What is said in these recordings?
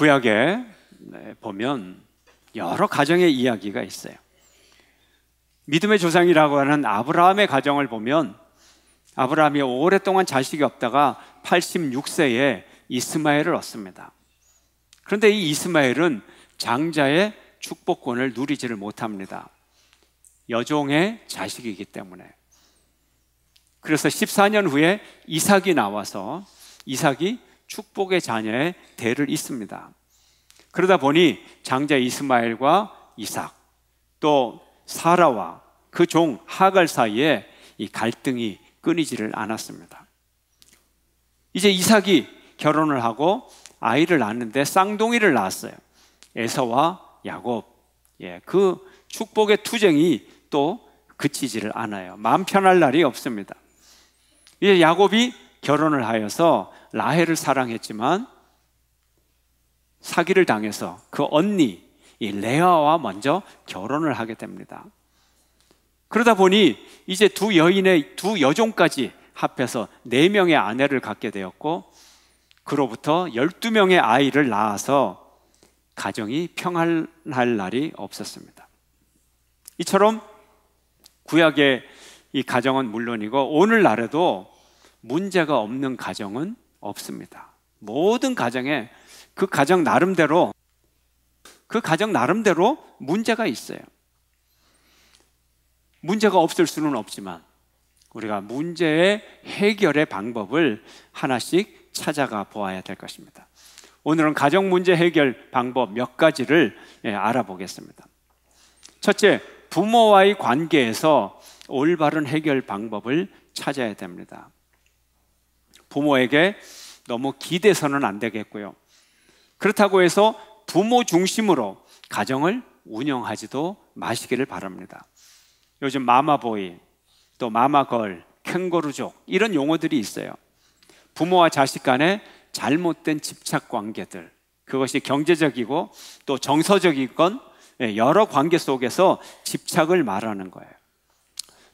구약에 네, 보면 여러 가정의 이야기가 있어요. 믿음의 조상이라고 하는 아브라함의 가정을 보면 아브라함이 오랫동안 자식이 없다가 86세에 이스마엘을 얻습니다. 그런데 이 이스마엘은 장자의 축복권을 누리지를 못합니다. 여종의 자식이기 때문에. 그래서 14년 후에 이삭이 나와서 이삭이 축복의 자녀의 대를 잇습니다. 그러다 보니 장자 이스마엘과 이삭 또 사라와 그 종 하갈 사이에 이 갈등이 끊이지를 않았습니다. 이제 이삭이 결혼을 하고 아이를 낳는데 쌍둥이를 낳았어요. 에서와 야곱. 예, 그 축복의 투쟁이 또 그치지를 않아요. 마음 편할 날이 없습니다. 이제 야곱이 결혼을 하여서 라헬을 사랑했지만 사기를 당해서 그 언니 이 레아와 먼저 결혼을 하게 됩니다. 그러다 보니 이제 두 여인의 두 여종까지 합해서 네 명의 아내를 갖게 되었고 그로부터 12명의 아이를 낳아서 가정이 평안할 날이 없었습니다. 이처럼 구약의 이 가정은 물론이고 오늘날에도 문제가 없는 가정은 없습니다. 모든 가정에 그 가정 나름대로 그 가정 나름대로 문제가 있어요. 문제가 없을 수는 없지만 우리가 문제의 해결의 방법을 하나씩 찾아가 보아야 될 것입니다. 오늘은 가정 문제 해결 방법 몇 가지를 예, 알아보겠습니다. 첫째, 부모와의 관계에서 올바른 해결 방법을 찾아야 됩니다. 부모에게 너무 기대서는 안 되겠고요. 그렇다고 해서 부모 중심으로 가정을 운영하지도 마시기를 바랍니다. 요즘 마마보이, 또 마마걸, 캥거루족 이런 용어들이 있어요. 부모와 자식 간의 잘못된 집착 관계들. 그것이 경제적이고 또 정서적이건 예, 여러 관계 속에서 집착을 말하는 거예요.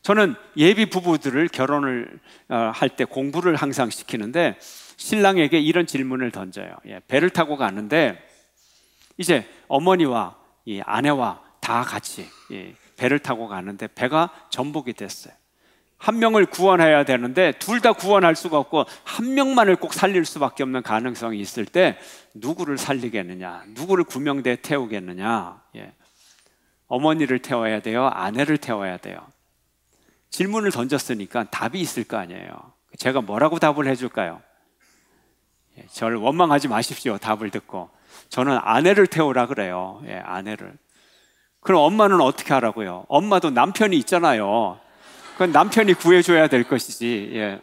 저는 예비 부부들을 결혼을 어, 할때 공부를 항상 시키는데 신랑에게 이런 질문을 던져요. 예, 배를 타고 가는데 이제 어머니와 이 아내와 다 같이 예, 배를 타고 가는데 배가 전복이 됐어요. 한 명을 구원해야 되는데 둘 다 구원할 수가 없고 한 명만을 꼭 살릴 수밖에 없는 가능성이 있을 때 누구를 살리겠느냐, 누구를 구명대에 태우겠느냐. 예. 어머니를 태워야 돼요, 아내를 태워야 돼요. 질문을 던졌으니까 답이 있을 거 아니에요. 제가 뭐라고 답을 해줄까요? 예, 저를 원망하지 마십시오. 답을 듣고. 저는 아내를 태우라 그래요. 예, 아내를. 그럼 엄마는 어떻게 하라고요? 엄마도 남편이 있잖아요. 그건 남편이 구해줘야 될 것이지. 예.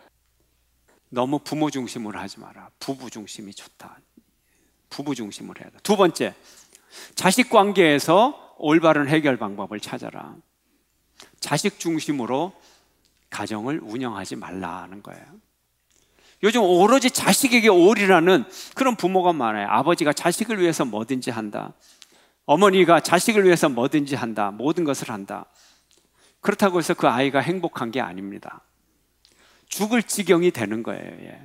너무 부모 중심으로 하지 마라. 부부 중심이 좋다. 부부 중심으로 해야 돼. 두 번째, 자식 관계에서 올바른 해결 방법을 찾아라. 자식 중심으로 가정을 운영하지 말라는 거예요. 요즘 오로지 자식에게 오리라는 그런 부모가 많아요. 아버지가 자식을 위해서 뭐든지 한다. 어머니가 자식을 위해서 뭐든지 한다. 모든 것을 한다. 그렇다고 해서 그 아이가 행복한 게 아닙니다. 죽을 지경이 되는 거예요. 예.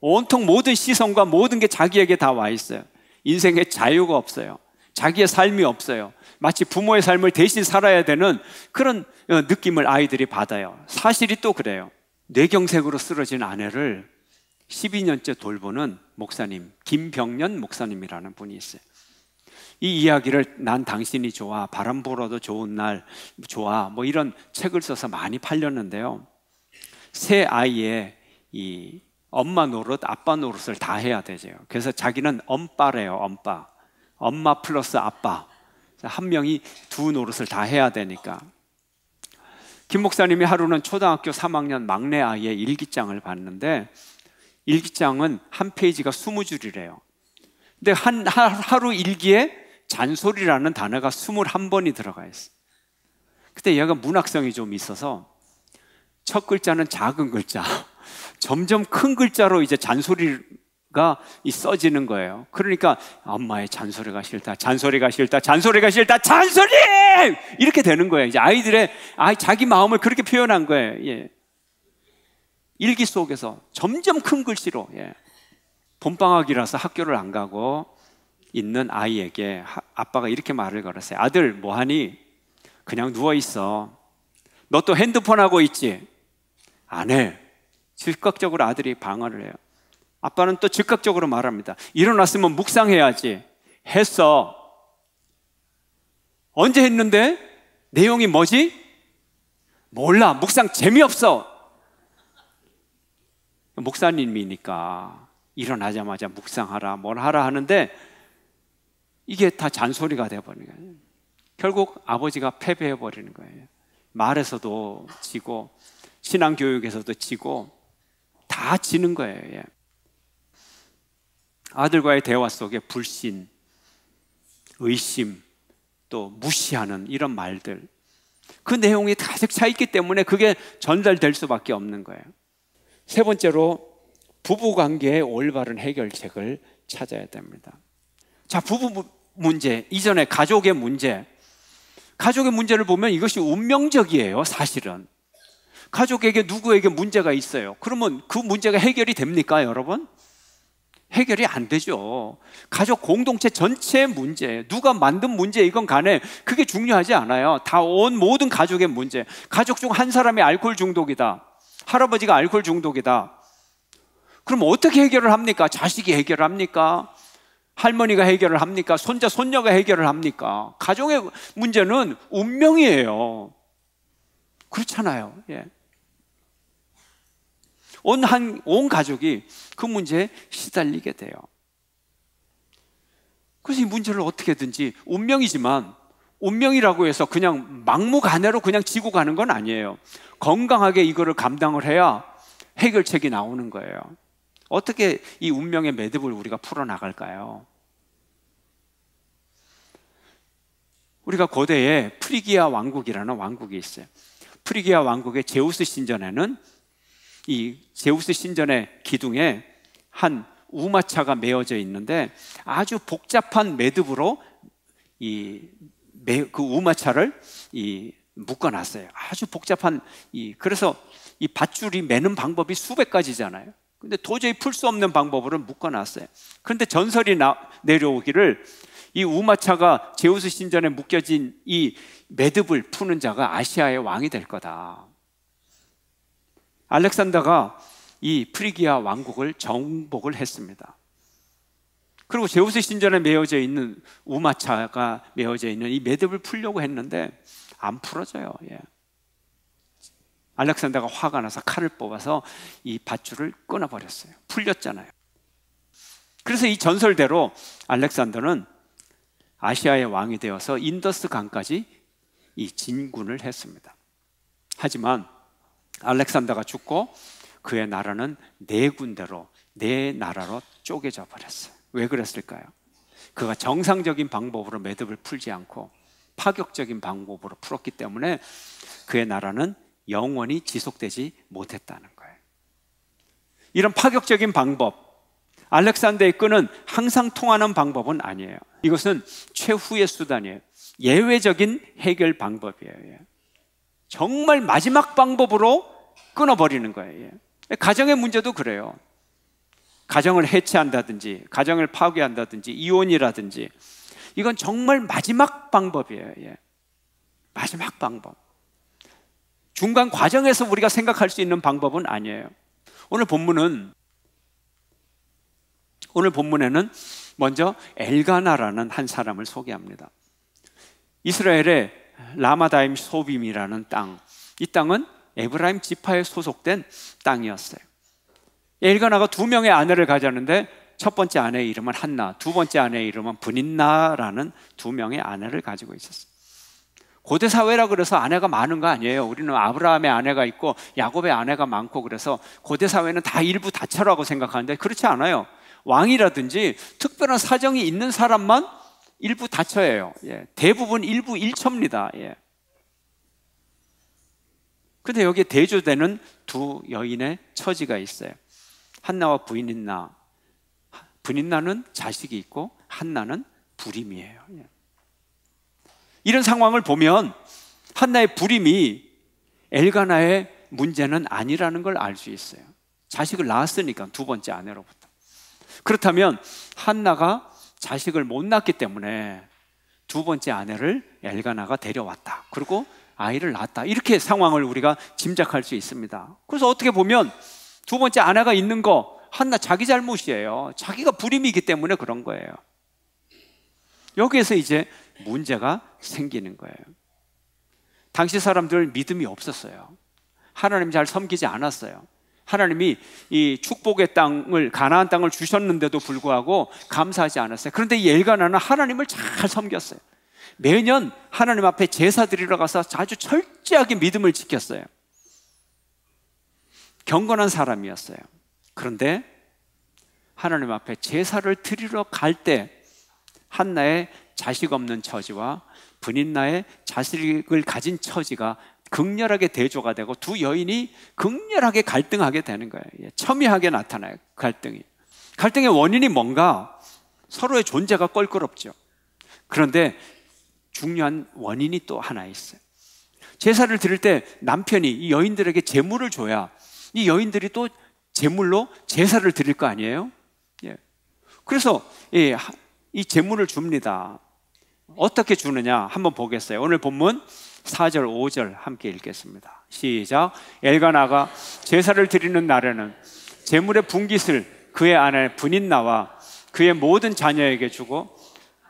온통 모든 시선과 모든 게 자기에게 다 와 있어요. 인생에 자유가 없어요. 자기의 삶이 없어요. 마치 부모의 삶을 대신 살아야 되는 그런 어, 느낌을 아이들이 받아요. 사실이 또 그래요. 뇌경색으로 쓰러진 아내를 12년째 돌보는 목사님, 김병년 목사님이라는 분이 있어요. 이 이야기를 난 당신이 좋아, 바람 불어도 좋은 날 좋아, 뭐 이런 책을 써서 많이 팔렸는데요. 새 아이의 이 엄마 노릇, 아빠 노릇을 다 해야 되죠. 그래서 자기는 엄빠래요, 엄빠. 엄마 플러스 아빠 한 명이 두 노릇을 다 해야 되니까 김 목사님이 하루는 초등학교 3학년 막내 아이의 일기장을 봤는데 일기장은 한 페이지가 20줄이래요. 근데 한 하, 루 일기에 잔소리라는 단어가 21번이 들어가 있어. 그때 얘가 문학성이 좀 있어서 첫 글자는 작은 글자, 점점 큰 글자로 이제 잔소리 를 가이 써지는 거예요. 그러니까 엄마의 잔소리가 싫다, 잔소리가 싫다, 잔소리가 싫다, 잔소리! 이렇게 되는 거예요. 이제 아이들의 아이 자기 마음을 그렇게 표현한 거예요. 예. 일기 속에서 점점 큰 글씨로 예. 봄방학이라서 학교를 안 가고 있는 아이에게 하, 아빠가 이렇게 말을 걸었어요. 아들 뭐하니? 그냥 누워 있어. 너 또 핸드폰 하고 있지? 안 해. 즉각적으로 아들이 방어를 해요. 아빠는 또 즉각적으로 말합니다. 일어났으면 묵상해야지. 했어. 언제 했는데? 내용이 뭐지? 몰라. 묵상 재미없어. 목사님이니까 일어나자마자 묵상하라, 뭘 하라 하는데 이게 다 잔소리가 되어버리는 거예요. 결국 아버지가 패배해버리는 거예요. 말에서도 지고, 신앙교육에서도 지고, 다 지는 거예요. 아들과의 대화 속에 불신, 의심, 또 무시하는 이런 말들. 그 내용이 가득 차 있기 때문에 그게 전달될 수밖에 없는 거예요. 세 번째로 부부 관계의 올바른 해결책을 찾아야 됩니다. 자, 부부 문제, 이전에 가족의 문제. 가족의 문제를 보면 이것이 운명적이에요, 사실은. 가족에게 누구에게 문제가 있어요. 그러면 그 문제가 해결이 됩니까, 여러분? 해결이 안 되죠. 가족 공동체 전체의 문제, 누가 만든 문제 이건 간에 그게 중요하지 않아요. 다 온 모든 가족의 문제. 가족 중 한 사람이 알코올 중독이다. 할아버지가 알코올 중독이다. 그럼 어떻게 해결을 합니까? 자식이 해결을 합니까? 할머니가 해결을 합니까? 손자, 손녀가 해결을 합니까? 가족의 문제는 운명이에요. 그렇잖아요. 예. 온, 한, 온 가족이 그 문제에 시달리게 돼요. 그래서 이 문제를 어떻게든지 운명이지만 운명이라고 해서 그냥 막무가내로 그냥 지고 가는 건 아니에요. 건강하게 이거를 감당을 해야 해결책이 나오는 거예요. 어떻게 이 운명의 매듭을 우리가 풀어나갈까요? 우리가 고대에 프리기아 왕국이라는 왕국이 있어요. 프리기아 왕국의 제우스 신전에는 이 제우스 신전의 기둥에 한 우마차가 메어져 있는데 아주 복잡한 매듭으로 이 그 우마차를 이 묶어놨어요. 아주 복잡한 이 그래서 이 밧줄이 매는 방법이 수백 가지잖아요. 근데 도저히 풀 수 없는 방법으로 묶어놨어요. 그런데 전설이 나, 내려오기를 이 우마차가 제우스 신전에 묶여진 이 매듭을 푸는 자가 아시아의 왕이 될 거다. 알렉산더가 이 프리기아 왕국을 정복을 했습니다. 그리고 제우스 신전에 매어져 있는 우마차가 매어져 있는 이 매듭을 풀려고 했는데 안 풀어져요. 예. 알렉산더가 화가 나서 칼을 뽑아서 이 밧줄을 끊어버렸어요. 풀렸잖아요. 그래서 이 전설대로 알렉산더는 아시아의 왕이 되어서 인더스 강까지 이 진군을 했습니다. 하지만 알렉산더가 죽고 그의 나라는 네 군데로 네 나라로 쪼개져 버렸어요. 왜 그랬을까요? 그가 정상적인 방법으로 매듭을 풀지 않고 파격적인 방법으로 풀었기 때문에 그의 나라는 영원히 지속되지 못했다는 거예요. 이런 파격적인 방법, 알렉산더의 끈은 항상 통하는 방법은 아니에요. 이것은 최후의 수단이에요. 예외적인 해결 방법이에요. 정말 마지막 방법으로 끊어버리는 거예요. 예. 가정의 문제도 그래요. 가정을 해체한다든지, 가정을 파괴한다든지, 이혼이라든지, 이건 정말 마지막 방법이에요. 예. 마지막 방법. 중간 과정에서 우리가 생각할 수 있는 방법은 아니에요. 오늘 본문은 오늘 본문에는 먼저 엘가나라는 한 사람을 소개합니다. 이스라엘의 라마다임 소빔이라는 땅. 이 땅은 에브라임 지파에 소속된 땅이었어요. 엘가나가 두 명의 아내를 가졌는데 첫 번째 아내의 이름은 한나, 두 번째 아내의 이름은 분인나라는 두 명의 아내를 가지고 있었어요. 고대 사회라 그래서 아내가 많은 거 아니에요. 우리는 아브라함의 아내가 있고 야곱의 아내가 많고 그래서 고대 사회는 다 일부 다처라고 생각하는데 그렇지 않아요. 왕이라든지 특별한 사정이 있는 사람만 일부 다처예요. 예. 대부분 일부 일처입니다. 예. 근데 여기에 대조되는 두 여인의 처지가 있어요. 한나와 부인인나. 분인나는 자식이 있고 한나는 불임이에요. 예. 이런 상황을 보면 한나의 불임이 엘가나의 문제는 아니라는 걸 알 수 있어요. 자식을 낳았으니까 두 번째 아내로부터. 그렇다면 한나가 자식을 못 낳기 때문에 두 번째 아내를 엘가나가 데려왔다. 그리고 아이를 낳았다. 이렇게 상황을 우리가 짐작할 수 있습니다. 그래서 어떻게 보면 두 번째 아내가 있는 거 한나 자기 잘못이에요. 자기가 불임이기 때문에 그런 거예요. 여기에서 이제 문제가 생기는 거예요. 당시 사람들 믿음이 없었어요. 하나님 잘 섬기지 않았어요. 하나님이 이 축복의 땅을 가나안 땅을 주셨는데도 불구하고 감사하지 않았어요. 그런데 엘가나는 하나님을 잘 섬겼어요. 매년 하나님 앞에 제사 드리러 가서 아주 철저하게 믿음을 지켰어요. 경건한 사람이었어요. 그런데 하나님 앞에 제사를 드리러 갈 때 한나의 자식 없는 처지와 분인나의 자식을 가진 처지가 극렬하게 대조가 되고 두 여인이 극렬하게 갈등하게 되는 거예요. 예, 첨예하게 나타나요. 갈등이. 갈등의 원인이 뭔가 서로의 존재가 껄끄럽죠. 그런데 중요한 원인이 또 하나 있어요. 제사를 드릴 때 남편이 이 여인들에게 재물을 줘야 이 여인들이 또 재물로 제사를 드릴 거 아니에요? 예. 그래서 예, 이 재물을 줍니다. 어떻게 주느냐 한번 보겠어요. 오늘 본문 4절, 5절 함께 읽겠습니다. 시작. 엘가나가 제사를 드리는 날에는 재물의 분깃을 그의 아내 분인나와 그의 모든 자녀에게 주고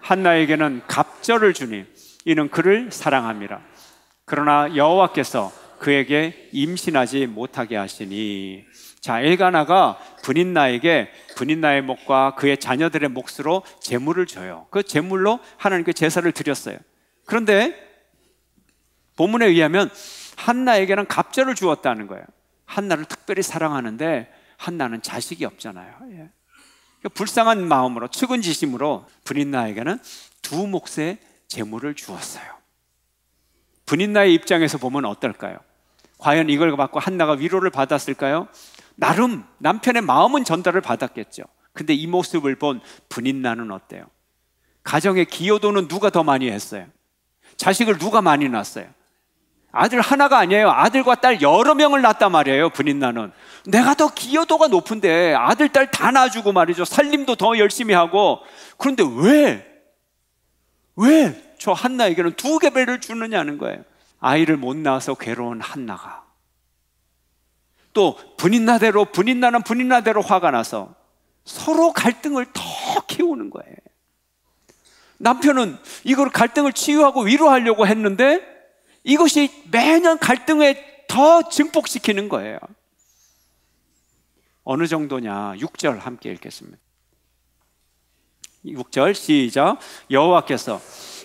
한나에게는 갑절을 주니 이는 그를 사랑함이라. 그러나 여호와께서 그에게 임신하지 못하게 하시니 자 엘가나가 분인나에게 분인나의 목과 그의 자녀들의 몫으로 재물을 줘요. 그 재물로 하나님께 제사를 드렸어요. 그런데 본문에 의하면 한나에게는 갑절을 주었다는 거예요. 한나를 특별히 사랑하는데 한나는 자식이 없잖아요. 예. 그러니까 불쌍한 마음으로 측은지심으로 분인나에게는두 몫의 재물을 주었어요. 분인나의 입장에서 보면 어떨까요? 과연 이걸 받고 한나가 위로를 받았을까요? 나름 남편의 마음은 전달을 받았겠죠. 근데 이 모습을 본 분인나는 어때요? 가정의 기여도는 누가 더 많이 했어요? 자식을 누가 많이 낳았어요? 아들 하나가 아니에요. 아들과 딸 여러 명을 낳았단 말이에요. 분인나는. 내가 더 기여도가 높은데 아들, 딸 다 낳아주고 말이죠. 살림도 더 열심히 하고. 그런데 왜? 왜 저 한나에게는 두 개배를 주느냐는 거예요. 아이를 못 낳아서 괴로운 한나가. 또 분인나대로, 분인나는 분인나대로 화가 나서 서로 갈등을 더 키우는 거예요. 남편은 이걸 갈등을 치유하고 위로하려고 했는데 이것이 매년 갈등에 더 증폭시키는 거예요. 어느 정도냐? 6절 함께 읽겠습니다. 6절 시작. 여호와께서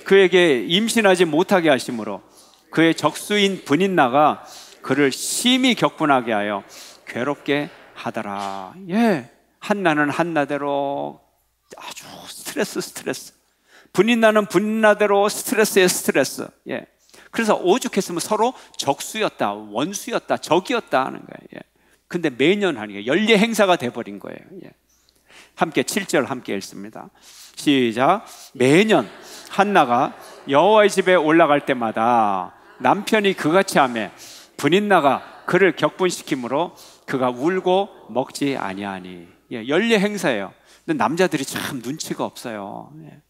그에게 임신하지 못하게 하심으로 그의 적수인 분인나가 그를 심히 격분하게 하여 괴롭게 하더라. 예. 한나는 한나대로 아주 스트레스 스트레스. 분인나는 분인나대로 스트레스에 스트레스. 예. 그래서 오죽했으면 서로 적수였다, 원수였다, 적이었다 하는 거예요. 예. 근데 매년 하니까 연례 행사가 돼버린 거예요. 예. 함께 7절 함께 읽습니다. 시작. 매년 한나가 여호와의 집에 올라갈 때마다 남편이 그같이 하매 분인나가 그를 격분시키므로 그가 울고 먹지 아니하니. 예, 연례 행사예요. 근데 남자들이 참 눈치가 없어요. 예.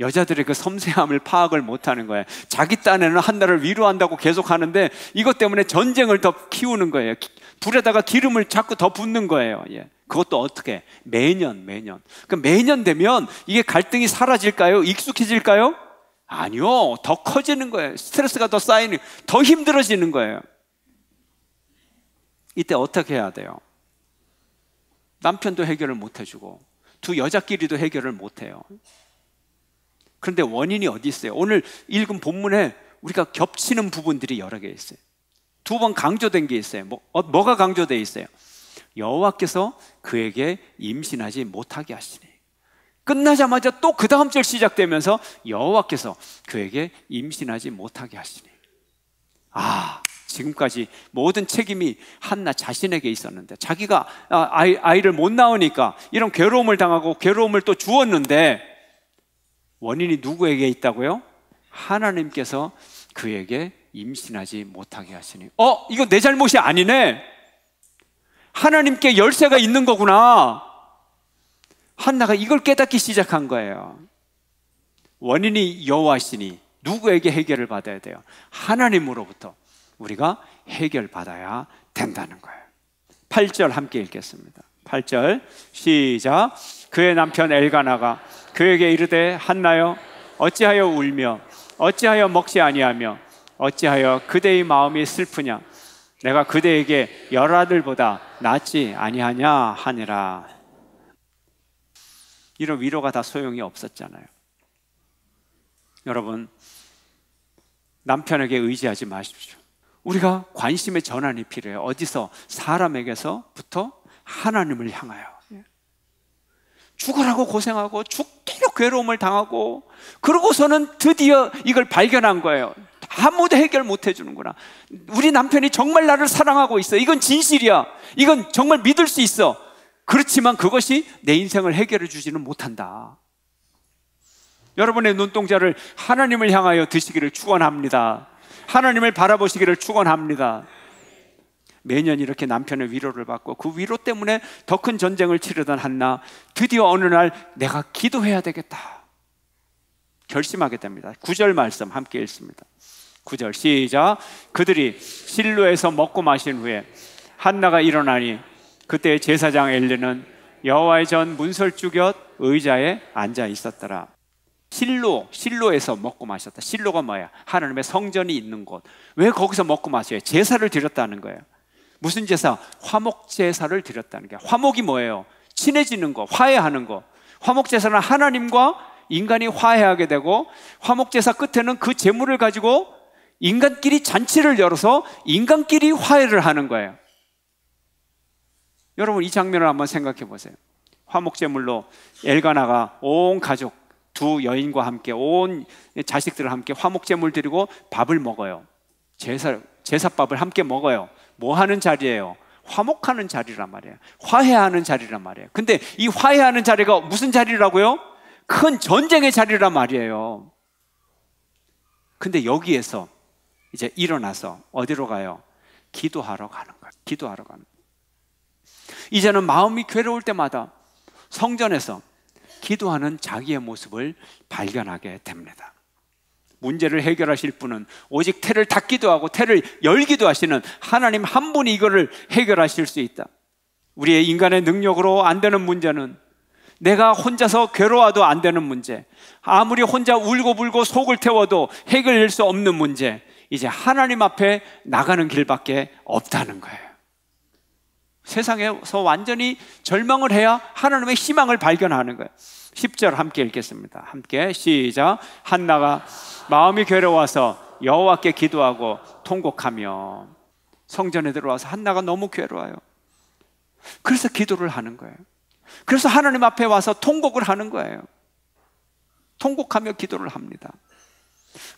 여자들의 그 섬세함을 파악을 못하는 거예요. 자기 딴에는 한나를 위로한다고 계속 하는데 이것 때문에 전쟁을 더 키우는 거예요. 불에다가 기름을 자꾸 더 붓는 거예요. 예. 그것도 어떻게 매년 매년. 그 매년 되면 이게 갈등이 사라질까요? 익숙해질까요? 아니요. 더 커지는 거예요. 스트레스가 더 쌓이는, 더 힘들어지는 거예요. 이때 어떻게 해야 돼요? 남편도 해결을 못 해주고, 두 여자끼리도 해결을 못 해요. 그런데 원인이 어디 있어요? 오늘 읽은 본문에 우리가 겹치는 부분들이 여러 개 있어요. 두 번 강조된 게 있어요. 뭐, 어, 가 강조되어 있어요? 여호와께서 그에게 임신하지 못하게 하시니. 끝나자마자 또 그 다음 절 시작되면서 여호와께서 그에게 임신하지 못하게 하시니. 아, 지금까지 모든 책임이 한나 자신에게 있었는데 자기가 아, 아이, 아이를 못 낳으니까 이런 괴로움을 당하고 괴로움을 또 주었는데 원인이 누구에게 있다고요? 하나님께서 그에게 임신하지 못하게 하시니. 어, 이거 내 잘못이 아니네. 하나님께 열쇠가 있는 거구나. 한나가 이걸 깨닫기 시작한 거예요. 원인이 여호와시니 누구에게 해결을 받아야 돼요? 하나님으로부터 우리가 해결받아야 된다는 거예요. 8절 함께 읽겠습니다. 8절 시작. 그의 남편 엘가나가 그에게 이르되 한나여 어찌하여 울며 어찌하여 먹지 아니하며 어찌하여 그대의 마음이 슬프냐 내가 그대에게 열 아들보다 낫지 아니하냐 하니라 이런 위로가 다 소용이 없었잖아요 여러분 남편에게 의지하지 마십시오 우리가 관심의 전환이 필요해요 어디서 사람에게서부터 하나님을 향하여 죽으라고 고생하고 죽도록 괴로움을 당하고 그러고서는 드디어 이걸 발견한 거예요. 아무도 해결 못 해주는구나. 우리 남편이 정말 나를 사랑하고 있어. 이건 진실이야. 이건 정말 믿을 수 있어. 그렇지만 그것이 내 인생을 해결해 주지는 못한다. 여러분의 눈동자를 하나님을 향하여 드시기를 축원합니다. 하나님을 바라보시기를 축원합니다. 매년 이렇게 남편의 위로를 받고 그 위로 때문에 더 큰 전쟁을 치르던 한나 드디어 어느 날 내가 기도해야 되겠다 결심하게 됩니다. 구절 말씀 함께 읽습니다. 구절 시작 그들이 실로에서 먹고 마신 후에 한나가 일어나니 그때 제사장 엘리는 여호와의 전 문설주 곁 의자에 앉아 있었더라. 실로, 실로에서 먹고 마셨다. 실로가 뭐야? 하나님의 성전이 있는 곳. 왜 거기서 먹고 마셔요? 제사를 드렸다는 거예요. 무슨 제사? 화목 제사를 드렸다는 게 화목이 뭐예요? 친해지는 거, 화해하는 거. 화목 제사는 하나님과 인간이 화해하게 되고 화목 제사 끝에는 그 재물을 가지고 인간끼리 잔치를 열어서 인간끼리 화해를 하는 거예요. 여러분 이 장면을 한번 생각해 보세요. 화목 제물로 엘가나가 온 가족 두 여인과 함께 온 자식들을 함께 화목 제물 드리고 밥을 먹어요. 제사 제사밥을 함께 먹어요. 뭐 하는 자리예요? 화목하는 자리란 말이에요. 화해하는 자리란 말이에요. 근데 이 화해하는 자리가 무슨 자리라고요? 큰 전쟁의 자리란 말이에요. 근데 여기에서 이제 일어나서 어디로 가요? 기도하러 가는 거예요. 기도하러 가는 거예요. 이제는 마음이 괴로울 때마다 성전에서 기도하는 자기의 모습을 발견하게 됩니다. 문제를 해결하실 분은 오직 태를 닫기도 하고 태를 열기도 하시는 하나님 한 분이 이거를 해결하실 수 있다. 우리의 인간의 능력으로 안 되는 문제는 내가 혼자서 괴로워도 안 되는 문제. 아무리 혼자 울고 불고 속을 태워도 해결될 수 없는 문제. 이제 하나님 앞에 나가는 길밖에 없다는 거예요. 세상에서 완전히 절망을 해야 하나님의 희망을 발견하는 거예요. 10절 함께 읽겠습니다. 함께 시작. 한나가 마음이 괴로워서 여호와께 기도하고 통곡하며 성전에 들어와서 한나가 너무 괴로워요. 그래서 기도를 하는 거예요. 그래서 하나님 앞에 와서 통곡을 하는 거예요. 통곡하며 기도를 합니다.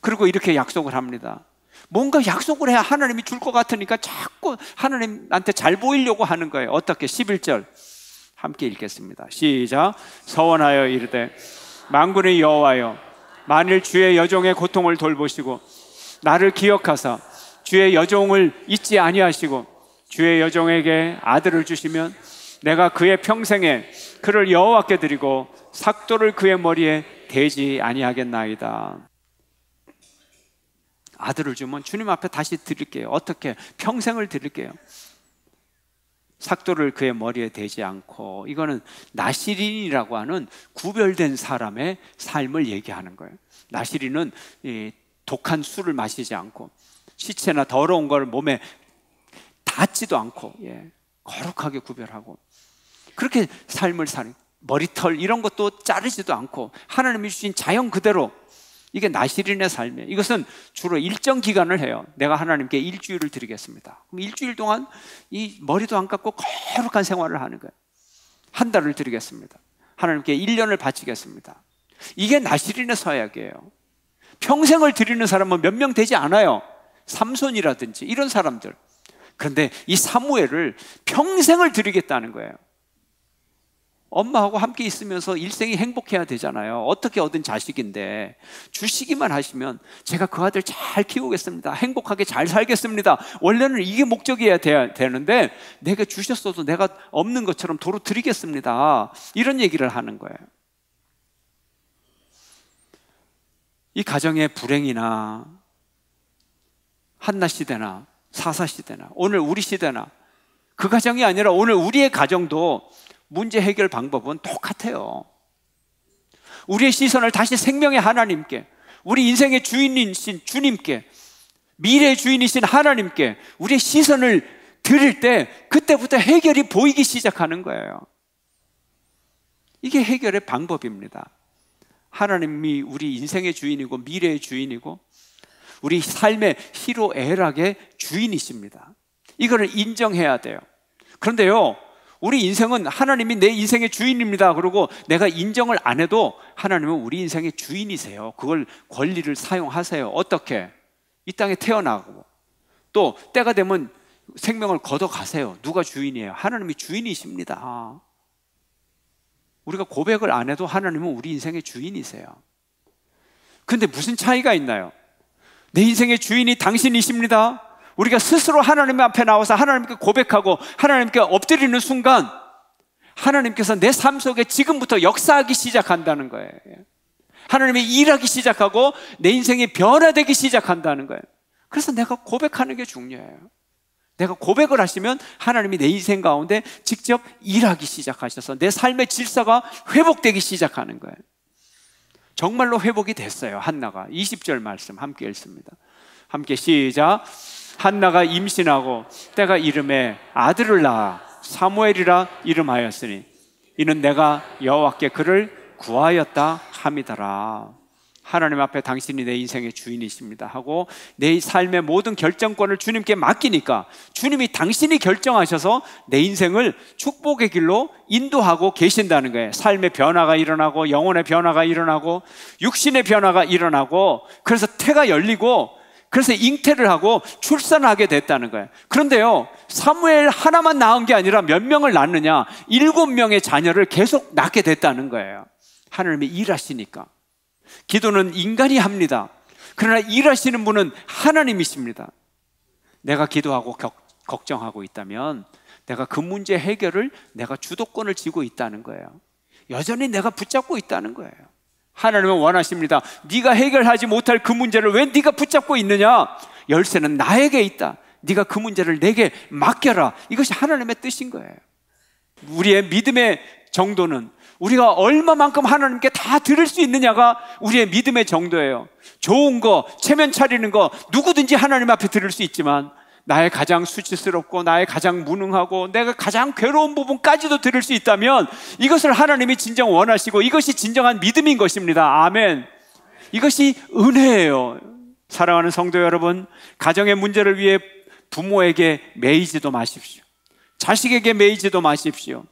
그리고 이렇게 약속을 합니다. 뭔가 약속을 해야 하나님이 줄 것 같으니까 자꾸 하나님한테 잘 보이려고 하는 거예요. 어떻게? 11절. 함께 읽겠습니다. 시작. 서원하여 이르되 만군의 여호와여 만일 주의 여종의 고통을 돌보시고 나를 기억하사 주의 여종을 잊지 아니하시고 주의 여종에게 아들을 주시면 내가 그의 평생에 그를 여호와께 드리고 삭도를 그의 머리에 대지 아니하겠나이다. 아들을 주면 주님 앞에 다시 드릴게요. 어떻게? 평생을 드릴게요. 삭도를 그의 머리에 대지 않고 이거는 나시린이라고 하는 구별된 사람의 삶을 얘기하는 거예요. 나시린은 독한 술을 마시지 않고 시체나 더러운 걸 몸에 닿지도 않고 예, 거룩하게 구별하고 그렇게 삶을 사는 머리털 이런 것도 자르지도 않고 하나님이 주신 자연 그대로 이게 나시린의 삶이에요. 이것은 주로 일정 기간을 해요. 내가 하나님께 일주일을 드리겠습니다. 그럼 일주일 동안 이 머리도 안 깎고 거룩한 생활을 하는 거예요. 한 달을 드리겠습니다. 하나님께 1년을 바치겠습니다. 이게 나시린의 서약이에요. 평생을 드리는 사람은 몇 명 되지 않아요. 삼손이라든지 이런 사람들. 그런데 이 사무엘을 평생을 드리겠다는 거예요. 엄마하고 함께 있으면서 일생이 행복해야 되잖아요. 어떻게 얻은 자식인데 주시기만 하시면 제가 그 아들 잘 키우겠습니다. 행복하게 잘 살겠습니다. 원래는 이게 목적이어야 돼야 되는데 내가 주셨어도 내가 없는 것처럼 도로 드리겠습니다. 이런 얘기를 하는 거예요. 이 가정의 불행이나 한나 시대나 사사 시대나 오늘 우리 시대나 그 가정이 아니라 오늘 우리의 가정도 문제 해결 방법은 똑같아요. 우리의 시선을 다시 생명의 하나님께, 우리 인생의 주인이신 주님께, 미래의 주인이신 하나님께 우리의 시선을 들을 때 그때부터 해결이 보이기 시작하는 거예요. 이게 해결의 방법입니다. 하나님이 우리 인생의 주인이고 미래의 주인이고 우리 삶의 희로애락의 주인이십니다. 이거를 인정해야 돼요. 그런데요, 우리 인생은 하나님이 내 인생의 주인입니다. 그리고 내가 인정을 안 해도 하나님은 우리 인생의 주인이세요. 그걸 권리를 사용하세요. 어떻게? 이 땅에 태어나고 또 때가 되면 생명을 걷어가세요. 누가 주인이에요? 하나님이 주인이십니다. 우리가 고백을 안 해도 하나님은 우리 인생의 주인이세요. 근데 무슨 차이가 있나요? 내 인생의 주인이 당신이십니다. 우리가 스스로 하나님 앞에 나와서 하나님께 고백하고 하나님께 엎드리는 순간 하나님께서 내 삶 속에 지금부터 역사하기 시작한다는 거예요. 하나님이 일하기 시작하고 내 인생이 변화되기 시작한다는 거예요. 그래서 내가 고백하는 게 중요해요. 내가 고백을 하시면 하나님이 내 인생 가운데 직접 일하기 시작하셔서 내 삶의 질서가 회복되기 시작하는 거예요. 정말로 회복이 됐어요. 한나가 20절 말씀 함께 읽습니다. 함께 시작. 한나가 임신하고 때가 이름에 아들을 낳아 사무엘이라 이름하였으니 이는 내가 여호와께 그를 구하였다 함이더라. 하나님 앞에 당신이 내 인생의 주인이십니다 하고 내 삶의 모든 결정권을 주님께 맡기니까 주님이 당신이 결정하셔서 내 인생을 축복의 길로 인도하고 계신다는 거예요. 삶의 변화가 일어나고 영혼의 변화가 일어나고 육신의 변화가 일어나고 그래서 태가 열리고 그래서 잉태를 하고 출산하게 됐다는 거예요. 그런데요, 사무엘 하나만 낳은 게 아니라 몇 명을 낳느냐? 일곱 명의 자녀를 계속 낳게 됐다는 거예요. 하나님이 일하시니까. 기도는 인간이 합니다. 그러나 일하시는 분은 하나님이십니다. 내가 기도하고 걱정하고 있다면 내가 그 문제 해결을 내가 주도권을 쥐고 있다는 거예요. 여전히 내가 붙잡고 있다는 거예요. 하나님은 원하십니다. 네가 해결하지 못할 그 문제를 왜 네가 붙잡고 있느냐? 열쇠는 나에게 있다. 네가 그 문제를 내게 맡겨라. 이것이 하나님의 뜻인 거예요. 우리의 믿음의 정도는 우리가 얼마만큼 하나님께 다 들을 수 있느냐가 우리의 믿음의 정도예요. 좋은 거, 체면 차리는 거 누구든지 하나님 앞에 들을 수 있지만 나의 가장 수치스럽고 나의 가장 무능하고 내가 가장 괴로운 부분까지도 들을 수 있다면 이것을 하나님이 진정 원하시고 이것이 진정한 믿음인 것입니다. 아멘. 이것이 은혜예요. 사랑하는 성도 여러분, 가정의 문제를 위해 부모에게 매이지도 마십시오. 자식에게 매이지도 마십시오.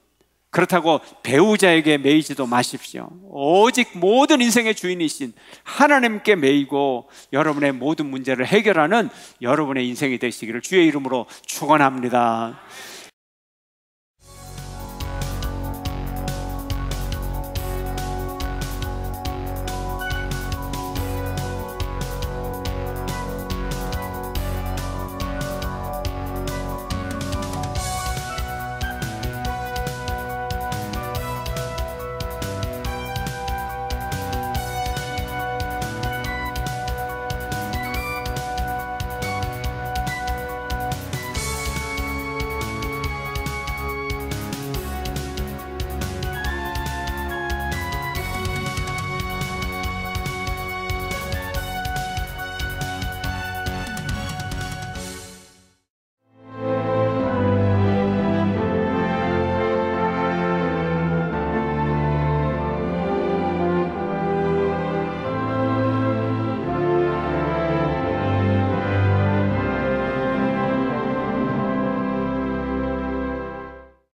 그렇다고 배우자에게 매이지도 마십시오. 오직 모든 인생의 주인이신 하나님께 매이고 여러분의 모든 문제를 해결하는 여러분의 인생이 되시기를 주의 이름으로 축원합니다.